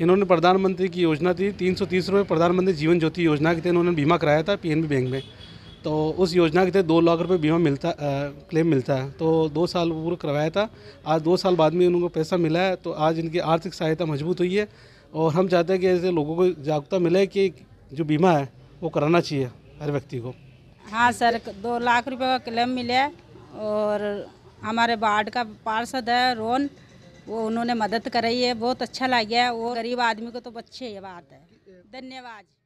इन्होंने प्रधानमंत्री की योजना थी तीन सौ तीस रुपये प्रधानमंत्री जीवन ज्योति योजना के तहत इन्होंने बीमा कराया था पीएनबी बैंक में तो उस योजना के तहत दो लाख रुपये बीमा मिलता आ, क्लेम मिलता है तो दो साल पूरा करवाया था आज दो साल बाद में उनको पैसा मिला है तो आज इनकी आर्थिक सहायता मजबूत हुई है और हम चाहते हैं कि ऐसे लोगों को जागरूकता मिले कि जो बीमा है वो कराना चाहिए हर व्यक्ति को हाँ सर दो लाख रुपए का क्लेम मिले और हमारे वार्ड का पार्षद है रोन वो उन्होंने मदद कराई है बहुत अच्छा लग गया वो गरीब आदमी को तो बच्चे ये बात है धन्यवाद